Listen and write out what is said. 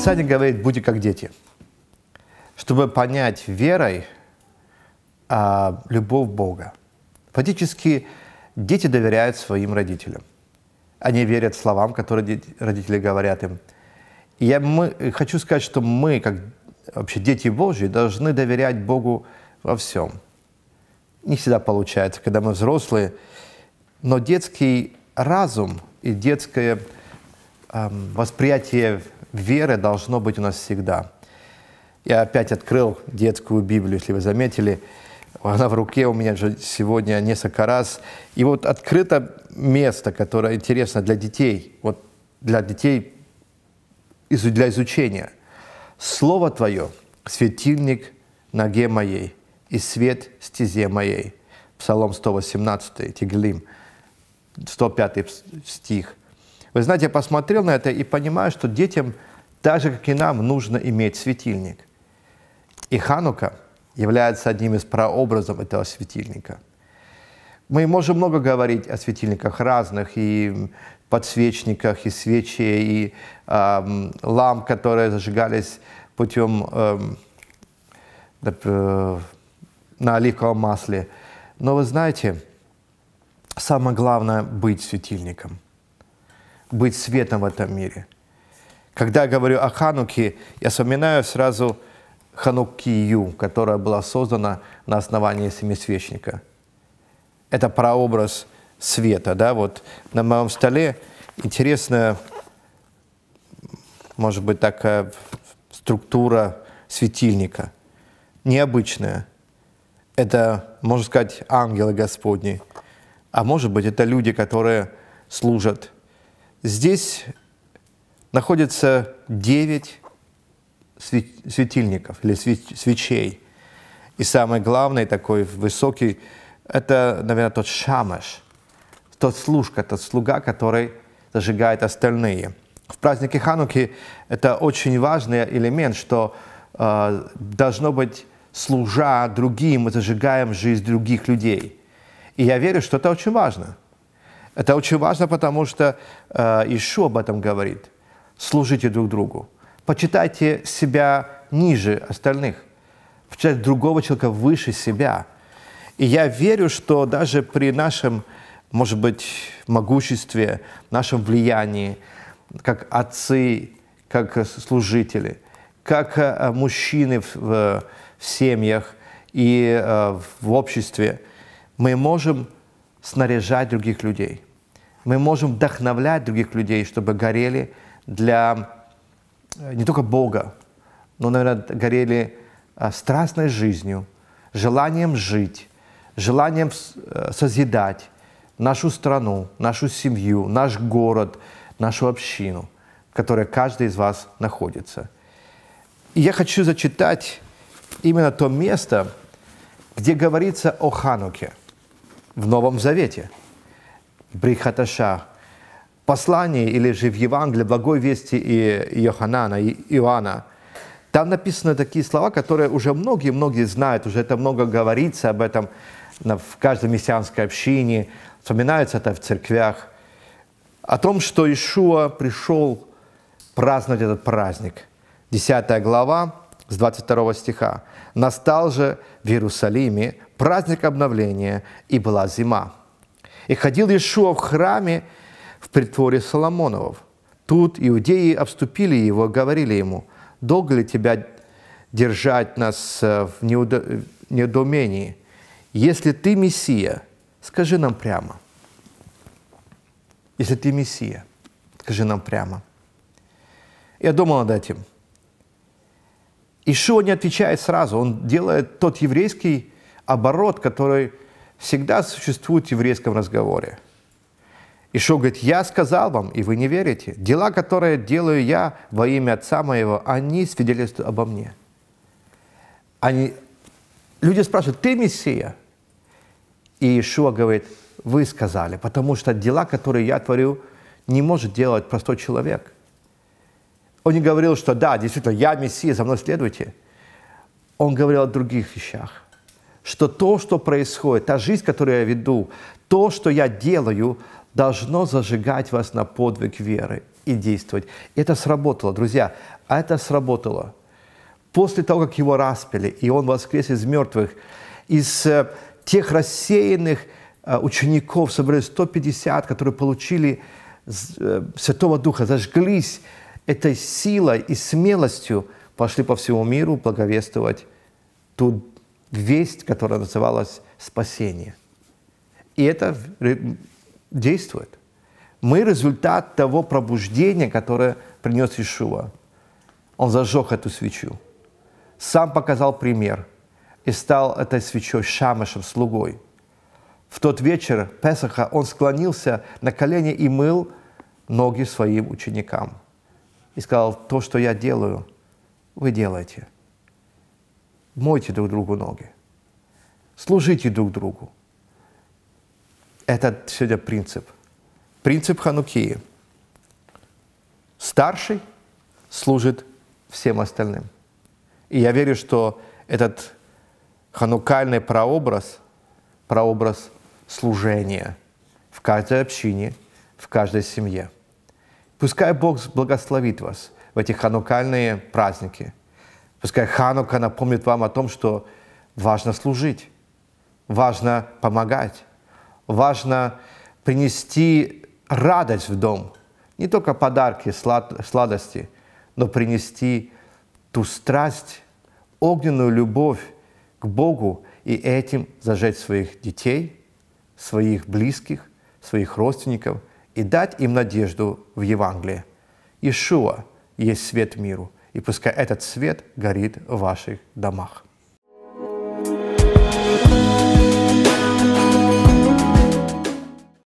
Писание говорит, будьте как дети. Чтобы понять верой а, любовь Бога. Фактически дети доверяют своим родителям. Они верят словам, которые родители говорят им. И я мы, хочу сказать, что мы, как вообще дети Божьи, должны доверять Богу во всем. Не всегда получается, когда мы взрослые, но детский разум и детское эм, восприятие веры должно быть у нас всегда. Я опять открыл детскую Библию, если вы заметили. Она в руке у меня же сегодня несколько раз. И вот открыто место, которое интересно для детей, вот для детей для изучения. «Слово Твое – светильник ноге моей и свет стезе моей». Псалом 118, Тиглим, 105 стих. Вы знаете, я посмотрел на это и понимаю, что детям, так же как и нам, нужно иметь светильник. И Ханука является одним из прообразов этого светильника. Мы можем много говорить о светильниках разных, и подсвечниках, и свечи, и э, ламп, которые зажигались путем эм, э, на оливковом масле. Но вы знаете, самое главное — быть светильником — быть светом в этом мире. Когда я говорю о Хануке, я вспоминаю сразу Ханукию, которая была создана на основании семисвечника. Это прообраз света. Да? Вот на моем столе интересная, может быть, такая структура светильника. Необычная. Это, можно сказать, ангелы Господни. А может быть, это люди, которые служат Здесь находится 9 светильников или свечей. И самый главный такой высокий – это, наверное, тот шамаш, тот служка, тот слуга, который зажигает остальные. В празднике Хануки это очень важный элемент, что э, должно быть служа другим, мы зажигаем жизнь других людей. И я верю, что это очень важно – это очень важно, потому что э, еще об этом говорит. Служите друг другу. Почитайте себя ниже остальных. Почитайте другого человека выше себя. И я верю, что даже при нашем, может быть, могуществе, нашем влиянии, как отцы, как служители, как э, мужчины в, в, в семьях и э, в обществе, мы можем снаряжать других людей. Мы можем вдохновлять других людей, чтобы горели для э, не только Бога, но, наверное, горели э, страстной жизнью, желанием жить, желанием э, созидать нашу страну, нашу семью, наш город, нашу общину, в которой каждый из вас находится. И я хочу зачитать именно то место, где говорится о Хануке – в Новом Завете. Брихаташа послании или же в Евангелии, благой вести и Йоханана, и Иоанна, там написаны такие слова, которые уже многие-многие знают, уже это много говорится об этом в каждой мессианской общине, вспоминается это в церквях, о том, что Ишуа пришел праздновать этот праздник. 10 глава с 22 стиха. «Настал же в Иерусалиме праздник обновления, и была зима. И ходил Иешуа в храме в притворе Соломоновов. Тут иудеи обступили его, говорили ему, «Долго ли тебя держать нас э, в недоумении? Если ты Мессия, скажи нам прямо». Если ты Мессия, скажи нам прямо. Я думал над этим. Ишуа не отвечает сразу, он делает тот еврейский оборот, который всегда существует в еврейском разговоре. Ишо говорит, я сказал вам, и вы не верите. Дела, которые делаю я во имя Отца моего, они свидетельствуют обо мне. Они... Люди спрашивают, ты Мессия? И Ишуа говорит, вы сказали, потому что дела, которые я творю, не может делать простой человек. Он не говорил, что да, действительно, я Мессия, за мной следуйте. Он говорил о других вещах – что то, что происходит, та жизнь, которую я веду, то, что я делаю, должно зажигать вас на подвиг веры и действовать. Это сработало, друзья, а это сработало. После того, как его распили, и он воскрес из мертвых, из э, тех рассеянных э, учеников собрали 150, которые получили э, Святого Духа, зажглись этой силой и смелостью, пошли по всему миру благовествовать ту весть, которая называлась спасение. И это действует. Мы результат того пробуждения, которое принес Ишуа. Он зажег эту свечу. Сам показал пример и стал этой свечой шамашем, слугой. В тот вечер Песаха он склонился на колени и мыл ноги своим ученикам. И сказал, то, что я делаю, вы делайте» мойте друг другу ноги, служите друг другу. Это сегодня принцип. Принцип Ханукии. Старший служит всем остальным. И я верю, что этот ханукальный прообраз, прообраз служения в каждой общине, в каждой семье. Пускай Бог благословит вас в эти ханукальные праздники – Пускай Ханука напомнит вам о том, что важно служить, важно помогать, важно принести радость в дом. Не только подарки, слад, сладости, но принести ту страсть, огненную любовь к Богу и этим зажечь своих детей, своих близких, своих родственников и дать им надежду в Евангелии. Ишуа есть свет миру – и пускай этот свет горит в ваших домах.